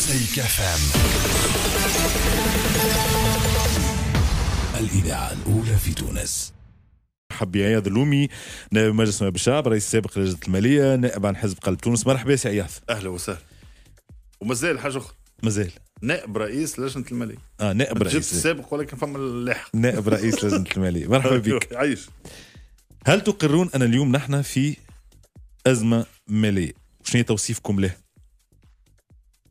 مزيك فام الاذاعه الاولى في تونس حبي عياض اللومي نائب مجلس نواب الشعب رئيس سابق لجنه الماليه نائب عن حزب قلب تونس مرحبا سي عياض اهلا وسهلا ومازال حاجه اخرى مازال نائب رئيس لجنه الماليه اه نائب رئيس جبت السابق ولكن فما اللاحق نائب رئيس لجنه الماليه مرحبا أيوه، بك عايش هل تقرون ان اليوم نحن في ازمه ماليه شنو توصيفكم له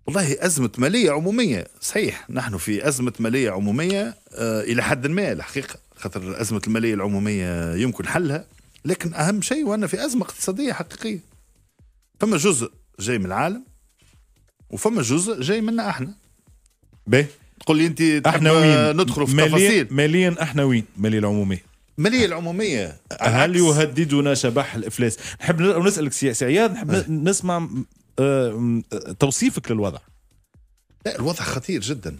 والله أزمة مالية عمومية صحيح نحن في أزمة مالية عمومية آه، إلى حد ما الحقيقة خاطر أزمة المالية العمومية يمكن حلها لكن أهم شيء وأنا في أزمة اقتصادية حقيقية فما جزء جاي من العالم وفما جزء جاي منا احنا باهي تقول لي انت احنا وين ندخل في تفاصيل ماليا احنا وين ماليا العموميه الماليه العموميه هل يهددنا شبح الافلاس نحب نسالك سي عياد نحب آه. نسمع توصيفك للوضع لا الوضع خطير جدا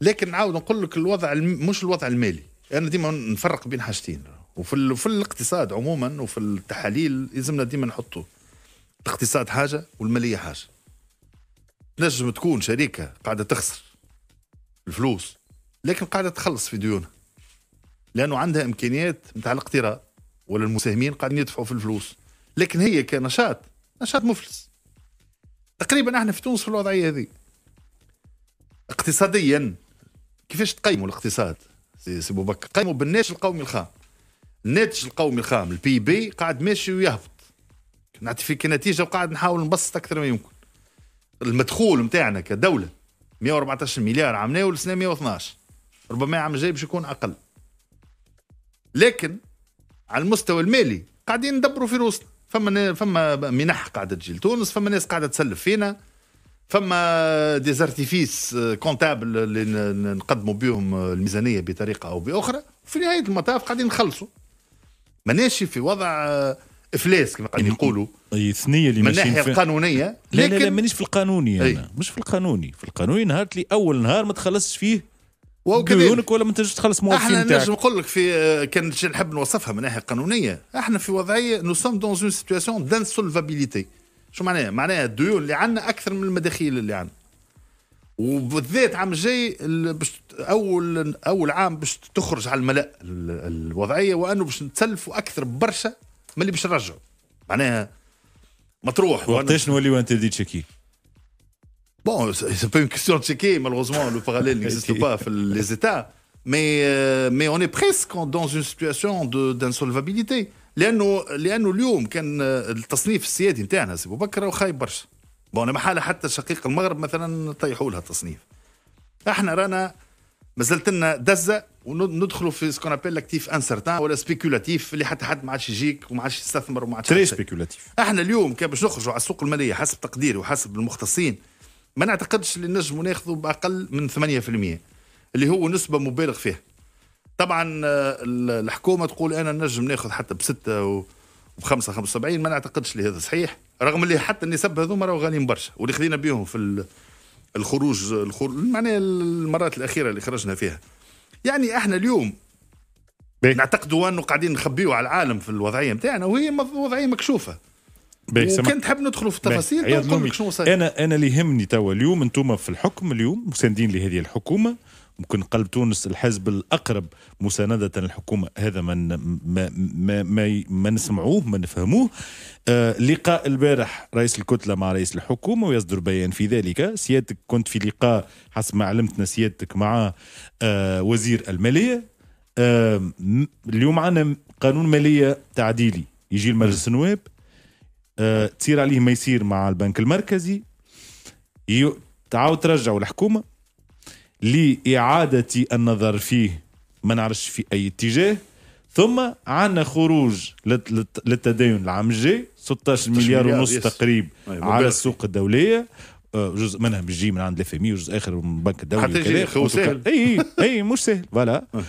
لكن نعاود نقول لك الوضع مش الوضع المالي انا ديما نفرق بين حاجتين وفي ال... في الاقتصاد عموما وفي التحاليل لازمنا ديما نحطوا الاقتصاد حاجه والماليه حاجه نجم تكون شركه قاعده تخسر الفلوس لكن قاعده تخلص في ديونها لانه عندها امكانيات نتاع الاقتراض ولا المساهمين قاعدين يدفعوا في الفلوس لكن هي كنشاط نشاط مفلس تقريبا احنا في تونس في الوضعيه هذه اقتصاديا كيفاش تقيموا الاقتصاد سي بو بكر قيموا بالناتج القومي الخام الناتج القومي الخام البي بي قاعد ماشي ويهبط نعطي فيك نتيجه وقاعد نحاول نبسط اكثر ما يمكن المدخول نتاعنا كدوله 114 مليار عملناه والسنه 112 ربما العام الجاي باش يكون اقل لكن على المستوى المالي قاعدين ندبروا في روسنا فما فما منح قاعده تجي لتونس فما ناس قاعده تسلف فينا فما ديزارتيفيس كونتابل euh, اللي نقدموا بهم euh, الميزانيه بطريقه او باخرى وفي نهايه المطاف قاعدين نخلصوا ماناش في وضع euh, افلاس كما قاعدين يعني يقولوا اي الثنيه اللي من الناحيه القانونيه لكن لا لا, لا مانيش في القانوني انا مش في القانوني في القانوني نهار لي اول نهار ما تخلصش فيه ديونك ولا ما تنجمش تخلص مواطنين احنا نجم نقول لك في آه، كان نحب نوصفها من ناحيه قانونيه احنا في وضعيه نو سوم دون اون سيتياسيون دانسولفابيليتي شو معناها؟ معناها الديون اللي عندنا اكثر من المداخيل اللي عندنا وبالذات عام الجاي اول اول عام باش تخرج على الملا الوضعيه وانه باش نتسلفوا اكثر برشا من اللي باش نرجعوا معناها مطروح وقتاش نوليو انتردي تشيكي Bon, c'est pas une question de checker, malheureusement, le parallèle n'existe okay. pas les États. Mais, euh, mais on est presque dans une situation d'insolvabilité. لانه لانه اليوم كان آه، التصنيف السيادي نتاعنا سي بكر وخايب برشا بون محاله حتى شقيق المغرب مثلا طيحوا لها التصنيف احنا رانا مازلت لنا دزه وندخلوا في سكون ابيل لاكتيف انسرتان ولا سبيكولاتيف اللي حتى حد ما عادش يجيك وما عادش يستثمر وما عادش تري سبيكولاتيف احنا اليوم كان باش نخرجوا على السوق الماليه حسب تقديري وحسب المختصين ما نعتقدش اللي نجموا ناخذوا باقل من 8% اللي هو نسبه مبالغ فيها طبعا آه، الحكومه تقول انا نجم ناخذ حتى بستة وب 5 75 ما نعتقدش اللي هذا صحيح رغم اللي حتى النسب هذوما راهو غاليين برشا واللي خذينا بيهم في الخروج الخروج معناها المرات الاخيره اللي خرجنا فيها يعني احنا اليوم نعتقدوا انه قاعدين نخبيوا على العالم في الوضعيه نتاعنا وهي وضعيه مكشوفه وكان تحب ندخلوا في التفاصيل نقول لك شنو انا انا اللي يهمني توا اليوم انتم في الحكم اليوم مساندين لهذه الحكومه ممكن قلب تونس الحزب الاقرب مسانده للحكومه هذا ما ما ما ما, ما نسمعوه ما نفهموه آه لقاء البارح رئيس الكتله مع رئيس الحكومه ويصدر بيان في ذلك سيادتك كنت في لقاء حسب ما علمتنا سيادتك مع آه وزير الماليه آه اليوم عندنا قانون ماليه تعديلي يجي المجلس النواب آه، تصير عليه ما يصير مع البنك المركزي تعاود ترجعوا الحكومة لإعادة النظر فيه ما نعرفش في أي اتجاه ثم عندنا خروج للتدين العام الجاي 16 مليار ونص تقريب على السوق الدولية آه، جزء منها بيجي من عند الافمي وجزء اخر من البنك الدولي حتى يجي سهل اي اي مش سهل فوالا أه.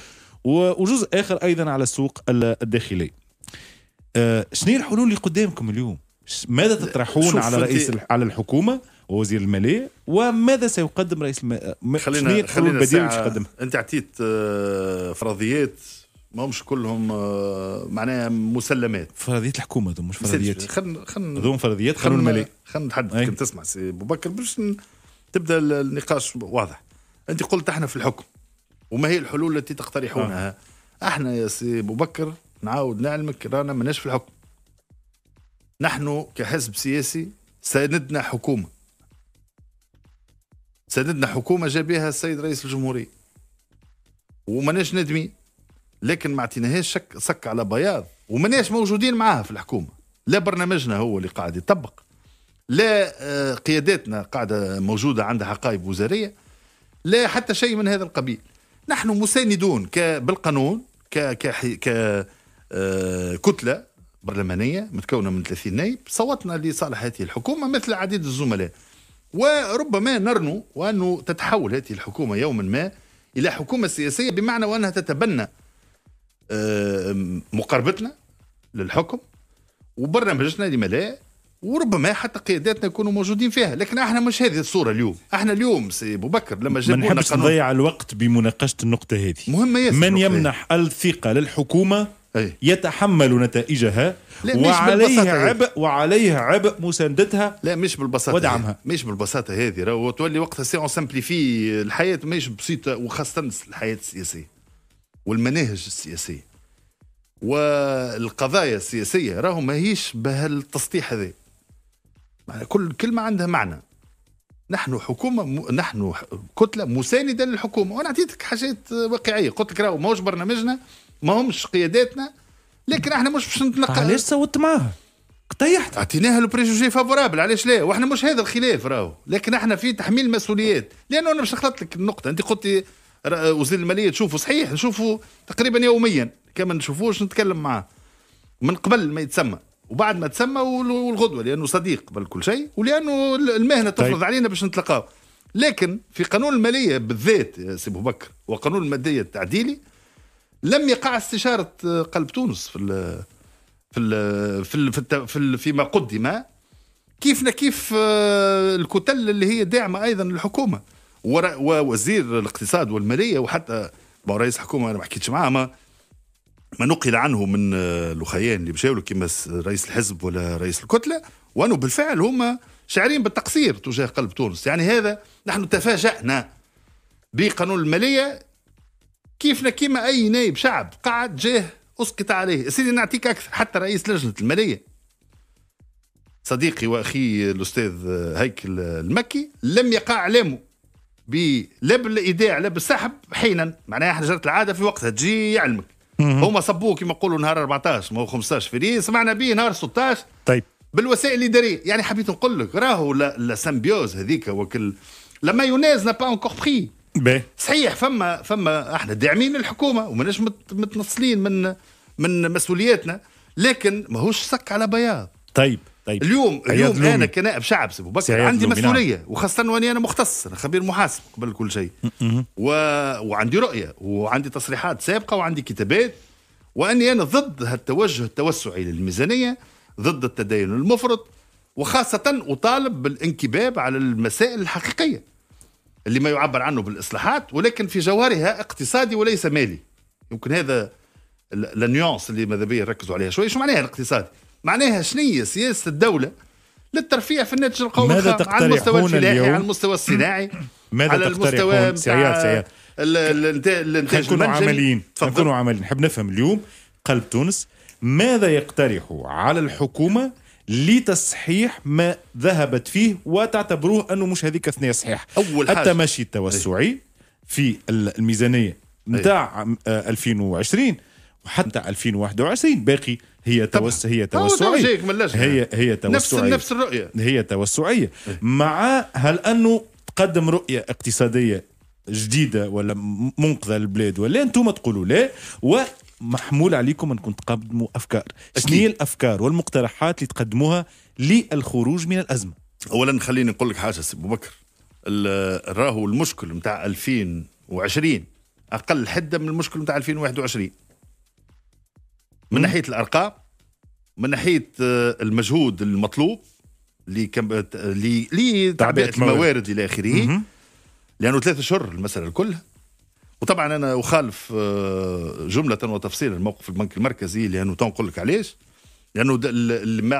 وجزء اخر ايضا على السوق الداخلي شنو الحلول اللي قدامكم اليوم؟ ماذا تطرحون على رئيس على الحكومه ووزير الماليه وماذا سيقدم رئيس الم... خلينا خلينا ساعة انت اعطيت آه، فرضيات ما مش كلهم آه، معناها مسلمات فرضيات الحكومه هذو مش فرضياتي خلينا خلينا هذو فرضيات قانون خلينا نتحدث كنت تسمع سي ابو بكر باش تبدا النقاش واضح انت قلت احنا في الحكم وما هي الحلول التي تقترحونها آه. احنا يا سي ابو بكر نعاود نعلمك رانا ماناش في الحكم نحن كحزب سياسي ساندنا حكومة ساندنا حكومة بها السيد رئيس الجمهورية وماناش ندمي لكن ما اعطيناهاش شك سك على بياض وماناش موجودين معاها في الحكومة لا برنامجنا هو اللي قاعد يطبق لا آه، قياداتنا قاعدة موجودة عندها حقائب وزارية لا حتى شيء من هذا القبيل نحن مساندون بالقانون ك ك آه، كتلة برلمانية متكونة من 30 نائب صوتنا لصالح هذه الحكومة مثل عديد الزملاء وربما نرنو وأنه تتحول هذه الحكومة يوما ما إلى حكومة سياسية بمعنى وأنها تتبنى آه، مقاربتنا للحكم وبرنامجنا لما لا وربما حتى قياداتنا يكونوا موجودين فيها لكن احنا مش هذه الصوره اليوم احنا اليوم سي ابو بكر لما جابوا ما نضيع الوقت بمناقشه النقطه هذه مهمه من يمنح الثقه للحكومه أي. يتحمل نتائجها لا وعليه عبء وعليه عبء مساندتها لا مش بالبساطه ودعمها مش بالبساطه هذه راهو تولي وقتها سي اون سامبليفي الحياه مش بسيطه وخاصه الحياه السياسيه والمناهج السياسيه والقضايا السياسيه راهو ماهيش بهالتسطيح هذا كل كلمه عندها معنى نحن حكومه م... نحن كتله مسانده للحكومه وانا عطيتك حاجات واقعيه قلت لك راهو ماهوش برنامجنا ما همش قياداتنا لكن احنا مش باش نتنقل علاش صوت معاه؟ طيحت اعطيناها البريجوجي فافورابل علاش لا واحنا مش هذا الخلاف راهو لكن احنا في تحميل المسؤوليات لانه انا باش نخلط لك النقطه انت قلت وزير الماليه تشوفه صحيح نشوفه تقريبا يوميا كما نشوفوش نتكلم معاه من قبل ما يتسمى وبعد ما تسمى والغدوه لانه صديق قبل كل شيء ولانه المهنه طيب. تفرض علينا باش نتلقاو لكن في قانون الماليه بالذات يا سي بكر وقانون الماديه التعديلي لم يقع استشاره آه، قلب تونس في الـ في الـ في الـ في, الـ في في فيما قدم كيفنا كيف آه، الكتل اللي هي داعمه ايضا للحكومه ووزير الاقتصاد والماليه وحتى رئيس الحكومه انا ما حكيتش معاه ما ما نقل عنه من الاخيان آه، اللي مشاولوا كيما رئيس الحزب ولا رئيس الكتله وانه بالفعل هما شاعرين بالتقصير تجاه قلب تونس يعني هذا نحن تفاجأنا بقانون الماليه كيفنا كيما اي نائب شعب قاعد جاه اسقط عليه سيدي نعطيك اكثر حتى رئيس لجنه الماليه صديقي واخي الاستاذ هيكل المكي لم يقع اعلامه لا بالايداع لا بالسحب حينا معناها احنا جرت العاده في وقتها تجي يعلمك هما صبوه كما نقولوا نهار 14 ما هو 15 فيري سمعنا به نهار 16 طيب بالوسائل الاداريه يعني حبيت نقول لك راهو لا سمبيوز هذيك وكل لما يوناز نا با اونكور بري بيه. صحيح فما فما احنا داعمين الحكومه وماناش متنصلين من من مسؤولياتنا لكن ماهوش سك على بياض طيب طيب اليوم اليوم لومي. انا كنائب شعب سي بكر عندي نعم. مسؤوليه نعم. وخاصه واني انا مختص انا خبير محاسب قبل كل شيء و... وعندي رؤيه وعندي تصريحات سابقه وعندي كتابات واني انا ضد هالتوجه التوسعي للميزانيه ضد التدين المفرط وخاصه اطالب بالانكباب على المسائل الحقيقيه اللي ما يعبر عنه بالاصلاحات ولكن في جوهرها اقتصادي وليس مالي يمكن هذا النيونس اللي ماذا بيا ركزوا عليها شويه شو معناها الاقتصادي معناها شنو سياسه الدوله للترفيع في الناتج القومي ماذا على المستوى الفلاحي على المستوى الصناعي ماذا على المستوى سيار سيار الانتاج نكونوا عمليين نكونوا عمليين نحب نفهم اليوم قلب تونس ماذا يقترح على الحكومه لتصحيح ما ذهبت فيه وتعتبروه انه مش هذيك ثنيه صحيح اول حاجة. حتى ماشي التوسعي إيه. في الميزانيه نتاع إيه. 2020 آه، وحتى 2021 باقي هي توس هي توسعيه هي هي توسعيه نفس نفس الرؤيه هي توسعيه إيه. مع هل انه تقدم رؤيه اقتصاديه جديده ولا منقذه للبلاد ولا انتم تقولوا لا محمول عليكم انكم تقدموا افكار شنو هي الافكار والمقترحات اللي تقدموها للخروج من الازمه اولا خليني نقول لك حاجه سي ابو بكر راهو المشكل نتاع 2020 اقل حده من المشكل نتاع 2021 من ناحيه الارقام من ناحيه آه، المجهود المطلوب لتعبئه الموارد الى اخره لانه ثلاثة اشهر المساله كلها وطبعا انا اخالف آه، جمله وتفصيلا موقف البنك المركزي لانه تنقول لك علاش لانه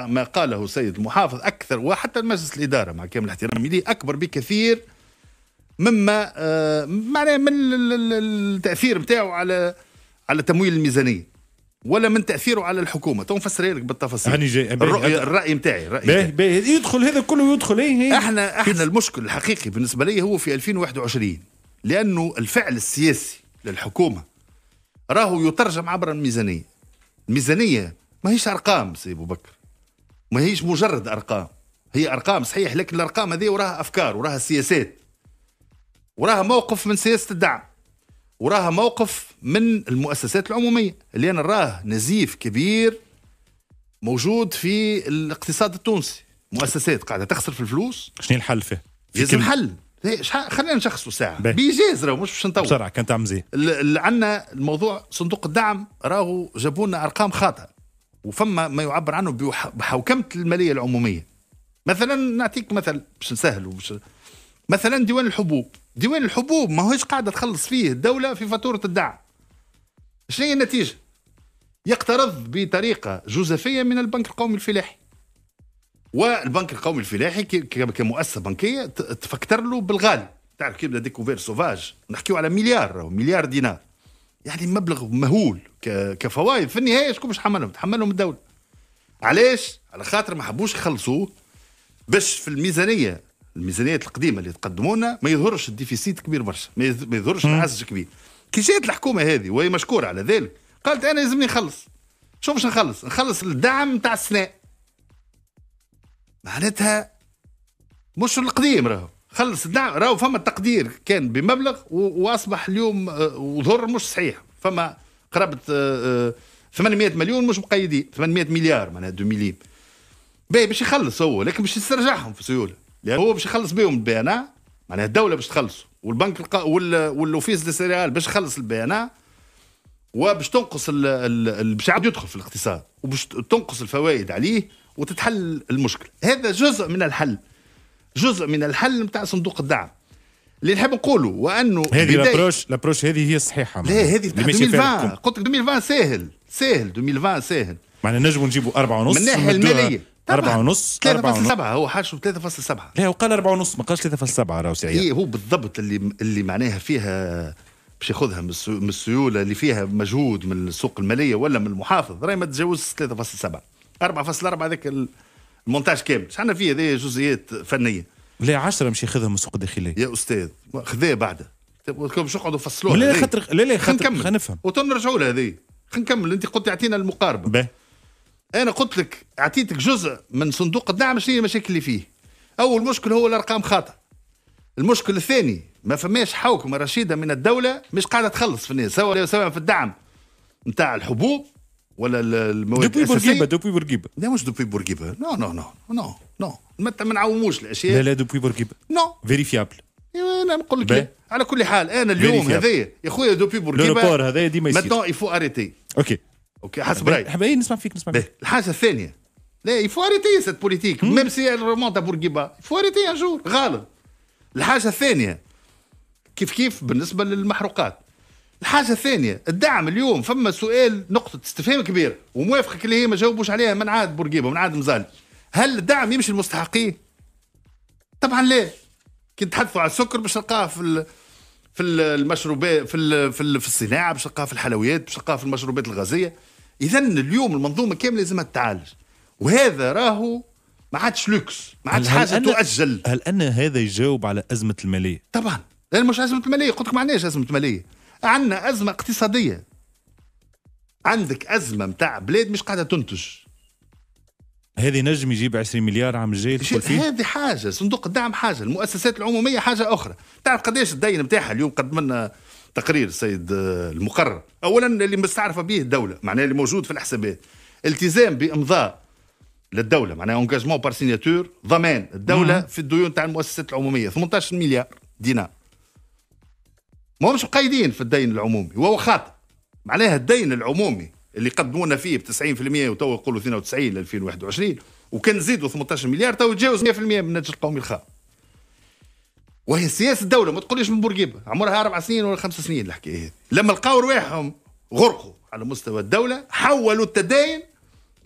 ما قاله السيد المحافظ اكثر وحتى مجلس الاداره مع كامل احترامي ليه اكبر بكثير مما آه، معناه من التاثير نتاعو على على تمويل الميزانيه ولا من تاثيره على الحكومه تو نفسر لك بالتفاصيل هاني جاي الرأي, الراي نتاعي الراي بيه يدخل هذا كله يدخل ايه احنا احنا المشكل الحقيقي بالنسبه لي هو في 2021 لأنه الفعل السياسي للحكومة راهو يترجم عبر الميزانية الميزانية ما هيش أرقام سي أبو بكر ما هيش مجرد أرقام هي أرقام صحيح لكن الأرقام هذه وراها أفكار وراها سياسات وراها موقف من سياسة الدعم وراها موقف من المؤسسات العمومية اللي أنا راه نزيف كبير موجود في الاقتصاد التونسي مؤسسات قاعدة تخسر في الفلوس شنو الحل فيه؟ لازم حل إيه، خلينا نشخصوا ساعه بيجاز راهو مش باش نطول بسرعه كان تعمزي عندنا الموضوع صندوق الدعم راهو جابوا لنا ارقام خاطئه وفما ما يعبر عنه بحوكمه الماليه العموميه مثلا نعطيك مثل باش نسهلوا وبش... مثلا ديوان الحبوب ديوان الحبوب ماهوش قاعده تخلص فيه الدوله في فاتوره الدعم شنو هي النتيجه يقترض بطريقه جزافيه من البنك القومي الفلاحي والبنك القومي الفلاحي كمؤسسه بنكيه تفكتر له بالغالي تعرف كيف ديكوفير سوفاج نحكيو على مليار مليار دينار يعني مبلغ مهول كفوائد في النهايه شكون باش تحملهم؟ تحملهم الدوله. علاش؟ على خاطر ما حبوش يخلصوه باش في الميزانيه الميزانيات القديمه اللي تقدموا لنا ما يظهرش الديفيسيت كبير برشا، ما يظهرش العجز كبير. كي جات الحكومه هذه وهي مشكوره على ذلك قالت انا لازمني نخلص. شو باش نخلص؟ نخلص الدعم تاع السنه معناتها مش القديم راهو خلص نعم راهو فما تقدير كان بمبلغ واصبح اليوم آه، وظهر مش صحيح فما قرابه 800 آه، مليون مش مقيدين 800 مليار معناها 2 مليم باهي باش يخلص هو لكن باش يسترجعهم في سيوله لان هو باش يخلص بهم البيانات معناها الدوله باش تخلصه والبنك والاوفيس دي سيريال باش يخلص البيانات وباش تنقص ال... ال... باش يعاود يدخل في الاقتصاد وباش تنقص الفوائد عليه وتتحل المشكله هذا جزء من الحل جزء من الحل نتاع صندوق الدعم اللي نحب نقوله وانه هذه لابروش لابروش هذه هي الصحيحه لا هذه 2020 قلت لك 2020 ساهل ساهل 2020 ساهل معنا نجم نجيبوا أربعة ونص من الناحيه الماليه أربعة ونص 3.7 هو حاشو 3.7 لا هو قال أربعة ونص ما قالش 3.7 راهو سعيد إيه هو بالضبط اللي اللي معناها فيها باش ياخذها من السيوله اللي فيها مجهود من السوق الماليه ولا من المحافظ راهي ما تتجاوزش 3.7 4.4 هذاك المونتاج كامل شحال فيه هذايا جزئيات فنيه لا 10 مش ياخذها من السوق الداخلي يا استاذ خذاه بعده باش نقعدوا نفصلوها لا خاطر لا لا خاطر خلينا نفهم وتنرجعوا لها هذه خلينا نكمل انت قلت اعطينا المقاربه باهي. انا قلت لك اعطيتك جزء من صندوق الدعم شنو هي المشاكل اللي فيه اول مشكل هو الارقام خاطئه المشكل الثاني ما فماش حوكمه رشيده من الدوله مش قاعده تخلص في الناس سواء سواء في الدعم نتاع الحبوب ولا المواد دوبوي بورقيبه دوبوي بورقيبه لا مش دوبوي بورقيبه نو نو نو نو نو ما نعوموش الاشياء لا لا دوبوي بورقيبه نو فيريفيابل إيه، انا نقول لك على كل حال انا اليوم هذايا يا خويا دوبوي بورقيبه لو هذايا ديما يصير ماتون يفو اريتي اوكي اوكي حسب رايي حبايبي نسمع فيك نسمع فيك الحاجه الثانيه لا يفو اريتي سيت بوليتيك ميم سي رومونت بورقيبه يفو اريتي ان جور faut hmm. الحاجه الثانيه كيف كيف بالنسبه للمحروقات الحاجه الثانيه الدعم اليوم فما سؤال نقطه استفهام كبيره وموافقك اللي هي ما جاوبوش عليها من عاد بورقيبه من عاد مزال هل الدعم يمشي للمستحقين؟ طبعا لا كي تحدثوا على السكر باش تلقاه في ال... في المشروبات في ال... في, ال... في الصناعه باش تلقاه في الحلويات باش تلقاه في المشروبات الغازيه اذا اليوم المنظومه كامله لازم تتعالج وهذا راهو ما عادش لوكس ما عادش حاجه أنا تؤجل هل ان هذا يجاوب على ازمه الماليه؟ طبعا لان مش ازمه الماليه قلت لك ما عندناش ازمه ماليه عندنا أزمة اقتصادية عندك أزمة متاع بلاد مش قاعدة تنتج هذه نجم يجيب 20 مليار عام الجاي هذه حاجة صندوق الدعم حاجة المؤسسات العمومية حاجة أخرى تعرف قداش الدين متاعها اليوم قد تقرير السيد المقرر أولا اللي مستعرفة به الدولة معناه اللي موجود في الحسابات التزام بإمضاء للدولة معناها انجاجمون بار سيناتور ضمان الدولة مم. في الديون تاع المؤسسات العمومية 18 مليار دينار ما همش مقيدين في الدين العمومي وهو خاطئ معناها الدين العمومي اللي قدمونا فيه ب 90% وتو يقولوا 92 ل 2021 وكان نزيدوا 18 مليار تو يتجاوز 100% من الناتج القومي الخام وهي سياسه الدوله ما تقوليش من بورقيبه عمرها اربع سنين ولا خمس سنين الحكايه هذه لما لقاو رواحهم غرقوا على مستوى الدوله حولوا التدين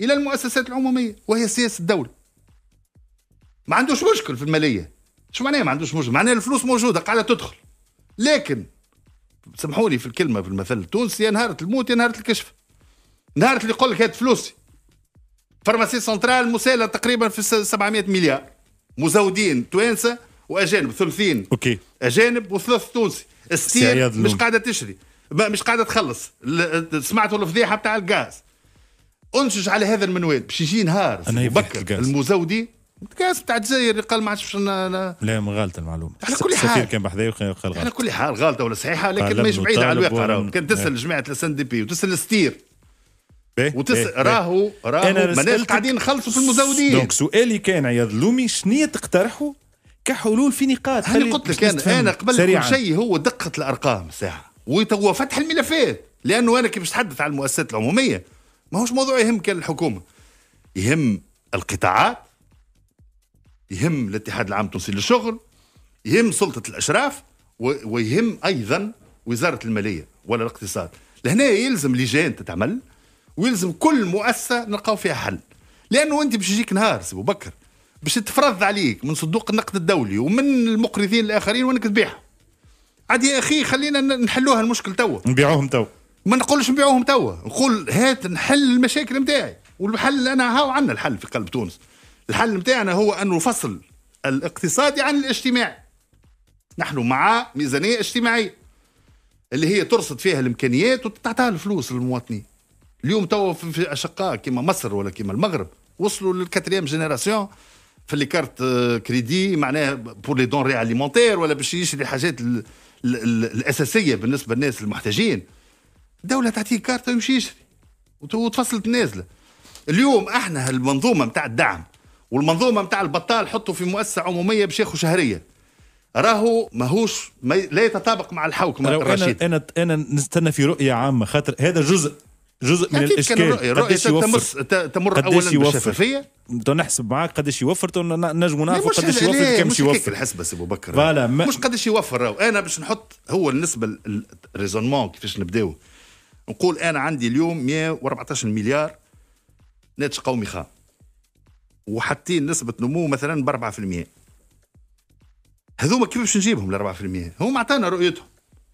الى المؤسسات العموميه وهي سياسه الدوله ما عندوش مشكل في الماليه شو معناها ما عندوش مشكل معناها الفلوس موجوده قاعده تدخل لكن سمحوا لي في الكلمه في المثل التونسي يا نهارة الموت يا نهارة الكشف نهارة اللي يقول لك هات فلوسي فارماسي سنترال مسالة تقريبا في 700 مليار مزودين توانسه واجانب ثلثين اوكي اجانب وثلث تونسي السير مش قاعده تشري مش قاعده تخلص سمعتوا الفضيحه بتاع الغاز انشج على هذا المنوال باش يجي نهار بكر المزودين كاس تاع الجزائر قال ما عادش لا غالطه المعلومه على كل حال السفير كان بحذايا وقال غلط على كل حال غالطه ولا صحيحه لكن ماهيش بعيده على الواقع راهو كان تسال إيه. جماعه الاس ان دي بي وتسال الستير إيه، وتسال إيه، راهو راهو ماناش قاعدين نخلصوا في المزودين دونك سؤالي كان عياض لومي شنية تقترحوا كحلول في نقاط انا قلت لك انا انا قبل كل شيء هو دقه الارقام ساعه وتوا فتح الملفات لانه انا كي باش نتحدث على المؤسسات العموميه ماهوش موضوع يهم كان الحكومه يهم القطاعات يهم الاتحاد العام التونسي للشغل يهم سلطة الأشراف ويهم أيضا وزارة المالية ولا الاقتصاد لهنا يلزم لجان تتعمل ويلزم كل مؤسسة نلقاو فيها حل لأنه أنت باش يجيك نهار سبو بكر باش يتفرض عليك من صندوق النقد الدولي ومن المقرضين الآخرين وأنك تبيعهم عاد يا أخي خلينا نحلوها المشكل توا نبيعوهم توا ما نقولش نبيعوهم توا نقول هات نحل المشاكل نتاعي والحل أنا هاو عندنا الحل في قلب تونس الحل نتاعنا هو أن نفصل الاقتصادي عن الاجتماعي نحن مع ميزانية اجتماعية اللي هي ترصد فيها الإمكانيات وتعطيها الفلوس للمواطنين اليوم توا في أشقاء كيما مصر ولا كيما المغرب وصلوا للكاتريام جينيراسيون في لي كارت آه، كريدي معناها بور لي دونري اليمونتير ولا باش يشري حاجات الاساسيه بالنسبه للناس المحتاجين الدوله تعطيه كارت ويمشي يشري وتفصلت نازله اليوم احنا المنظومه نتاع الدعم والمنظومه نتاع البطال حطوا في مؤسسه عموميه بشيخ شهريه راهو ماهوش ما لا يتطابق مع الحوكمه الرشيد انا انا نستنى في رؤيه عامه خاطر هذا جزء جزء من الاشكال قداش يوفر تمر اولا بالشفافيه نحسب معاك قداش يوفر نجم نعرف قداش يوفر كم يوفر الحسبه سي ابو بكر ما... مش قداش يوفر راهو انا باش نحط هو النسبه الريزونمون كيفاش نبداو نقول انا عندي اليوم 114 مليار ناتج قومي خام وحاطين نسبه نمو مثلا ب 4% هذوما كيف باش نجيبهم ال 4% هم عطانا رؤيتهم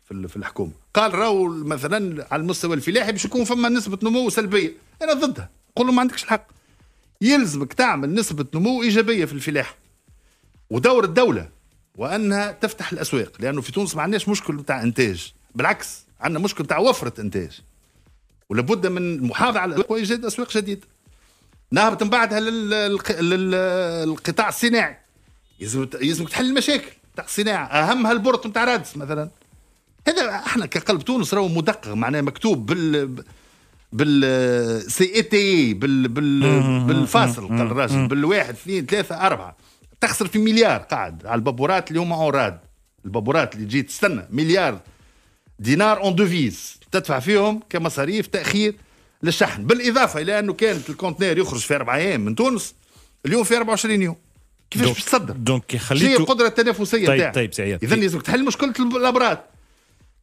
في الحكومه قال راهو مثلا على المستوى الفلاحي باش يكون فما نسبه نمو سلبيه انا ضدها قول له ما عندكش الحق يلزمك تعمل نسبه نمو ايجابيه في الفلاحه ودور الدوله وانها تفتح الاسواق لانه في تونس ما عندناش مشكل بتاع انتاج بالعكس عندنا مشكل بتاع وفره انتاج ولابد من المحافظه على الاسواق وايجاد اسواق جديده نهبط نعم، من بعدها للقطاع الصناعي يلزم يلزمك تحل المشاكل تاع الصناعه اهمها البورت نتاع رادس مثلا هذا احنا كقلب تونس راهو مدقق معناه مكتوب بال بال سي اي تي بال بال بالفاصل قال الراجل بالواحد اثنين ثلاثه اربعه تخسر في مليار قاعد على البابورات اللي هما اون راد البابورات اللي جيت تستنى مليار دينار اون دوفيز تدفع فيهم كمصاريف تاخير للشحن بالاضافه الى انه كانت الكونتينر يخرج في اربع ايام من تونس اليوم في 24 يوم كيفاش باش تصدر دونك خليته هي القدره التنافسيه طيب طيب سعيد اذا لازمك تحل مشكله الابراج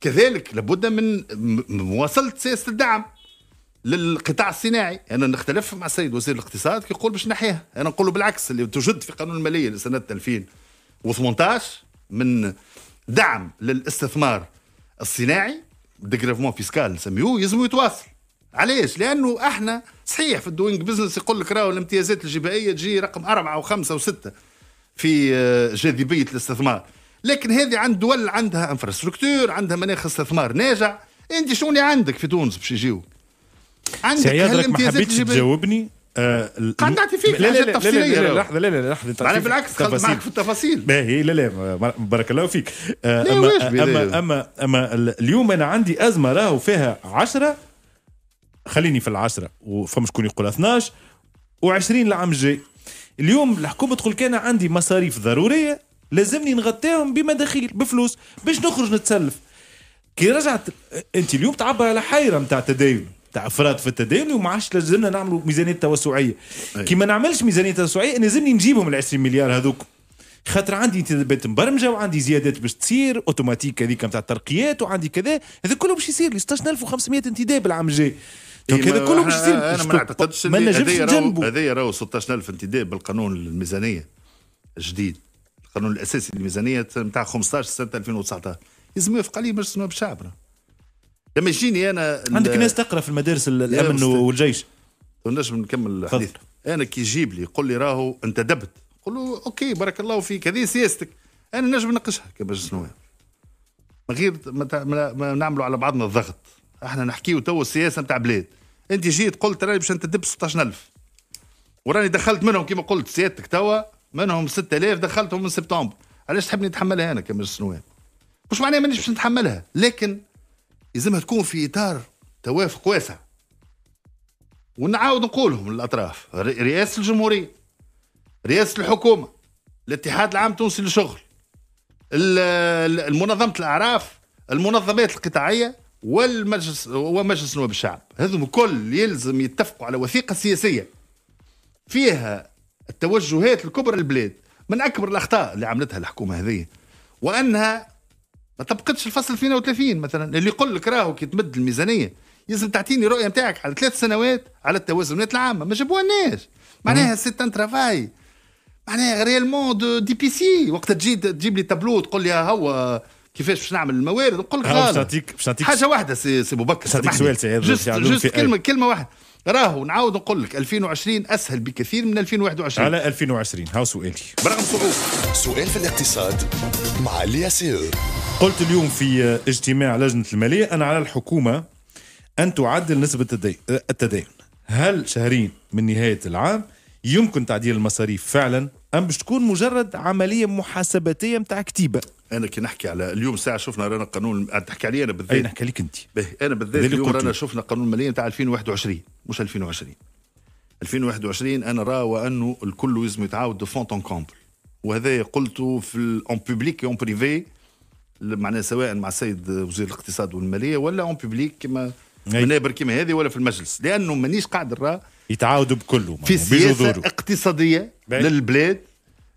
كذلك لابد من مواصله سياسه الدعم للقطاع الصناعي انا نختلف مع السيد وزير الاقتصاد كيقول باش نحيها انا نقول بالعكس اللي توجد في قانون الماليه لسنه 2018 من دعم للاستثمار الصناعي ديكريفمون فيسكال نسميوه يلزم يتواصل علاش؟ لانه احنا صحيح في الدوينج بزنس يقول لك راهو الامتيازات الجبائيه تجي رقم اربعه وخمسه وسته في جاذبيه الاستثمار، لكن هذه عند دول عندها انفراستركتور، عندها مناخ استثمار ناجع، انت شوني عندك في تونس باش يجيو؟ عندك هالامتيازات ما حبيتش تجاوبني آه قاعد نعطي فيك لا لا لا لا لحظه لا لا لحظه معناها بالعكس دخلت معك في التفاصيل باهي لا لا بارك الله فيك آه اما اما اما اليوم انا عندي ازمه راهو فيها 10 خليني في العشرة وفهم شكون يقول 12 و20 العام الجاي اليوم الحكومة تقول كان عندي مصاريف ضرورية لازمني نغطيهم بمداخيل بفلوس باش نخرج نتسلف كي رجعت انت اليوم تعبر على حيرة نتاع تداول تاع افراد في التدين وما عادش لازمنا نعملوا ميزانيه توسعيه أيه. كي ما نعملش ميزانيه توسعيه لازمني نجيبهم ال 20 مليار هذوك خاطر عندي انتدابات مبرمجه وعندي زيادات باش تصير اوتوماتيك هذيك نتاع الترقيات وعندي كذا هذا كله باش يصير لي 16500 انتداب العام الجاي دونك هذا كله باش يصير انا ما نعتقدش ما نجمش جنبه هذايا راهو 16000 انتداب بالقانون الميزانيه الجديد القانون الاساسي للميزانيه نتاع 15 سنه 2019 لازم يوافق عليه مجلس نواب الشعب لما يجيني انا عندك ناس تقرا في المدارس الامن والجيش طيب، نجم نكمل الحديث انا كي يجيب لي يقول لي راهو انتدبت نقول له اوكي بارك الله فيك هذه سياستك انا نجم نناقشها كمجلس نواب من غير ما, ما نعملوا على بعضنا الضغط احنا نحكيو تو السياسه نتاع بلاد انت جيت قلت راني باش نتدب 16000 وراني دخلت منهم كما قلت سيادتك توا منهم 6000 دخلتهم من سبتمبر علاش تحبني نتحملها انا كمجلس السنوات مش معناها مانيش باش نتحملها لكن يلزمها تكون في اطار توافق واسع ونعاود نقولهم للاطراف رئاسه الجمهوريه رئاسه الحكومه الاتحاد العام التونسي للشغل منظمه الاعراف المنظمات القطاعيه والمجلس ومجلس نواب الشعب هذم الكل يلزم يتفقوا على وثيقه سياسيه فيها التوجهات الكبرى للبلاد من اكبر الاخطاء اللي عملتها الحكومه هذه وانها ما طبقتش الفصل 32 مثلا اللي يقول لك راهو كي تمد الميزانيه يلزم تعطيني رؤيه نتاعك على ثلاث سنوات على التوازنات العامه ما جابوهاش معناها سيت ان ترافاي معناها ريالمون دو سي وقت تجي تجيب لي تابلو تقول لي ها هو كيفاش باش نعمل الموارد نقول لك باش نعطيك باش نعطيك حاجه واحده سي سي بكر باش نعطيك سؤال سي جست, جست كلمه كلمه واحده راهو نعاود نقول لك 2020 اسهل بكثير من 2021 على 2020 هاو سؤالي برغم صعوبه سؤال في الاقتصاد مع الياسير قلت اليوم في اجتماع لجنه الماليه انا على الحكومه ان تعدل نسبه التدين هل شهرين من نهايه العام يمكن تعديل المصاريف فعلا ام باش تكون مجرد عمليه محاسباتيه متاع كتيبه انا كي نحكي على اليوم ساعه شفنا رانا قانون تحكي علي انا بالذات اي نحكي عليك انت انا بالذات اليوم رانا شفنا قانون الماليه نتاع 2021 مش 2020 2021 انا راه وانه الكل لازم يتعاود دو فونت كومبل وهذا قلته في اون بوبليك اون بريفي معناها سواء مع السيد وزير الاقتصاد والماليه ولا اون بوبليك كما منابر كما هذه ولا في المجلس لانه مانيش قاعد نرى يتعاودوا بكله في سياسه اقتصاديه للبلاد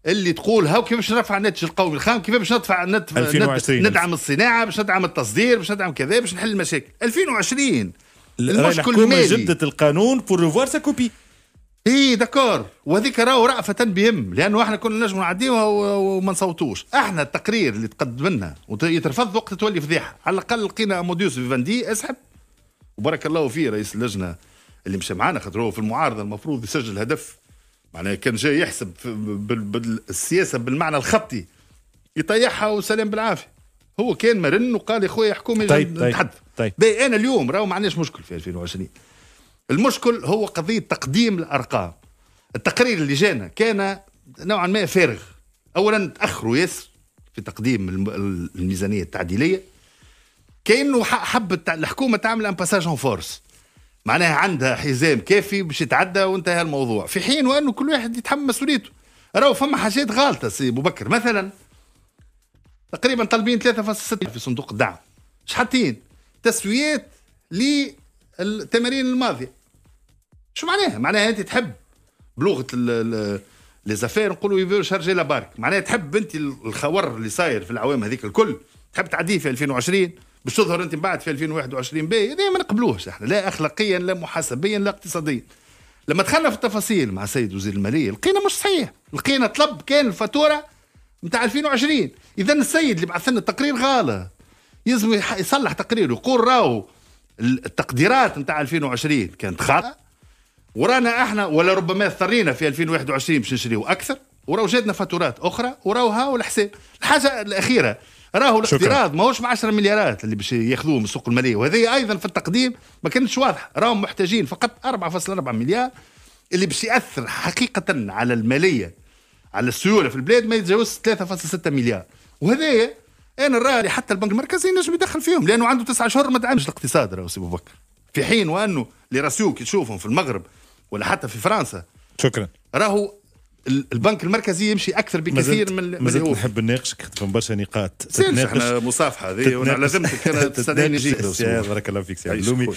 اللي تقول هاو كيف باش نرفع الناتج القومي الخام كيف باش ندفع ندفع 2020 ندعم الصناعه باش ندعم التصدير باش ندعم كذا باش نحل المشاكل 2020 المشكل مالي جدت القانون بور ريفوار سا كوبي اي داكور وهذيك راهو رأفة بهم لانه احنا كنا نجم نعديوها وما نصوتوش احنا التقرير اللي تقدم لنا ويترفض وقت تولي فضيحه على الاقل لقينا موديوس فيفندي اسحب وبارك الله فيه رئيس اللجنه اللي مشى معانا خاطر هو في المعارضه المفروض يسجل هدف معناها كان جاي يحسب بالسياسه بالمعنى الخطي يطيحها وسلام بالعافيه هو كان مرن وقال يا خويا حكومه طيب طيب طيب انا اليوم راهو ما عندناش مشكل في 2020 المشكل هو قضيه تقديم الارقام التقرير اللي جانا كان نوعا ما فارغ اولا تاخروا ياسر في تقديم الميزانيه التعديليه كانه حبت الحكومه تعمل ان باساج اون فورس معناها عندها حزام كافي باش يتعدى وانتهى الموضوع في حين وانه كل واحد يتحمل مسؤوليته راهو فما حاجات غالطه سي مبكر مثلا تقريبا طالبين 3.6 في صندوق الدعم حاطين تسويات للتمارين الماضيه شو معناها معناها انت تحب بلغه لي زافير نقولوا يبيو شارجي لا بارك معناها تحب انت الخور اللي صاير في العوام هذيك الكل تحب تعديه في 2020 باش تظهر انت بعد في 2021 باهي هذا ما نقبلوهش احنا لا اخلاقيا لا محاسبيا لا اقتصاديا لما دخلنا في التفاصيل مع السيد وزير الماليه لقينا مش صحيح لقينا طلب كان الفاتوره نتاع 2020 اذا السيد اللي بعث لنا التقرير غلط يلزم يصلح تقريره يقول راهو التقديرات نتاع 2020 كانت خاطئه ورانا احنا ولا ربما اضطرينا في 2021 باش نشريو اكثر وراو جاتنا فاتورات اخرى وراو هاو الحساب الحاجه الاخيره راهو الاقتراض ماهوش مع 10 مليارات اللي باش ياخذوه من السوق الماليه وهذه ايضا في التقديم ما كانتش واضحه راهم محتاجين فقط 4.4 مليار اللي باش ياثر حقيقه على الماليه على السيوله في البلاد ما يتجاوز 3.6 مليار وهذايا انا نرى حتى البنك المركزي ينجم يدخل فيهم لانه عنده تسعة شهور ما دعمش الاقتصاد راهو سي بكر في حين وانه لي راسيو كي تشوفهم في المغرب ولا حتى في فرنسا شكرا راهو البنك المركزي يمشي اكثر بكثير من ما زلت نحب نناقشك خاطر برشا نقاط سيرش احنا مصافحه هذه وانا لازمتك انا تستناني نجيك بارك الله فيك سي علومي